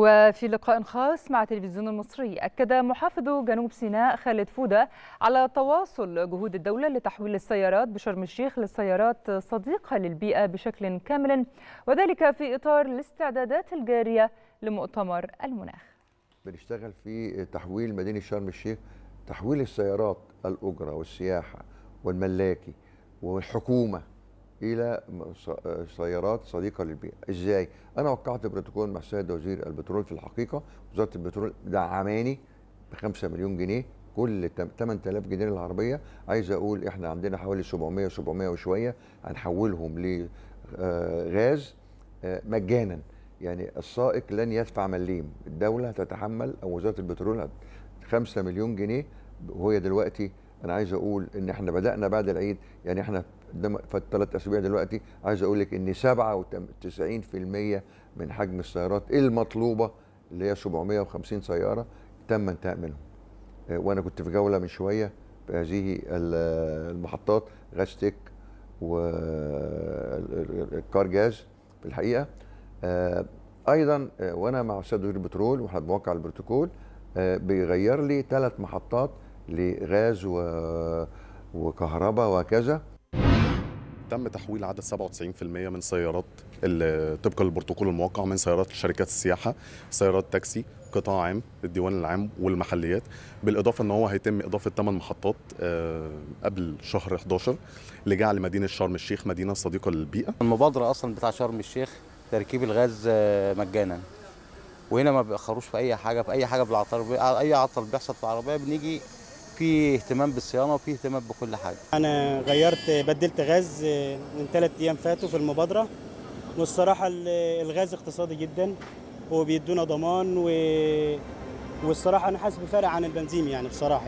وفي لقاء خاص مع تلفزيون المصري أكد محافظ جنوب سيناء خالد فودة على تواصل جهود الدولة لتحويل السيارات بشرم الشيخ لسيارات صديقة للبيئة بشكل كامل وذلك في إطار الاستعدادات الجارية لمؤتمر المناخ بنشتغل في تحويل مدينة شرم الشيخ تحويل السيارات الأجرة والسياحة والملاكي والحكومة الى آه، سيارات صديقه للبيئه ازاي انا وقعت بروتوكول مع السيد وزير البترول في الحقيقه وزاره البترول دعماني ب 5 مليون جنيه كل 8000 جنيه العربيه عايز اقول احنا عندنا حوالي 700 700 وشويه هنحولهم لغاز آه، آه، مجانا يعني السائق لن يدفع مليم الدوله هتتحمل او وزاره البترول 5 مليون جنيه وهي دلوقتي انا عايز اقول ان احنا بدانا بعد العيد يعني احنا في ثلاث اسابيع دلوقتي عايز اقول لك ان 97% من حجم السيارات المطلوبه اللي هي 750 سياره تم انتهاء منهم آه، وانا كنت في جوله من شويه في هذه المحطات غاستيك والكار جاز في الحقيقه آه، ايضا آه، وانا مع استاذ وزير البترول واحنا بنوقع البروتوكول بيغير لي ثلاث محطات لغاز و... وكهرباء وهكذا تم تحويل عدد 97% من سيارات طبقا للبروتوكول الموقع من سيارات شركات السياحه سيارات تاكسي قطاع عام الديوان العام والمحليات بالاضافه ان هو هيتم اضافه 8 محطات آه، قبل شهر 11 لجعل مدينه شرم الشيخ مدينه صديقه للبيئه المبادره اصلا بتاع شرم الشيخ تركيب الغاز آه، مجانا وهنا ما بيأخروش في اي حاجه في اي حاجه بالعطار اي عطل بيحصل في العربيه بنيجي في اهتمام بالصيانه وفي اهتمام بكل حاجه انا غيرت بدلت غاز آه، من ثلاث ايام فاتوا في المبادره والصراحه الغاز اقتصادي جدا وبيدونا ضمان و... والصراحه انا حاسس بفرق عن البنزين يعني بصراحه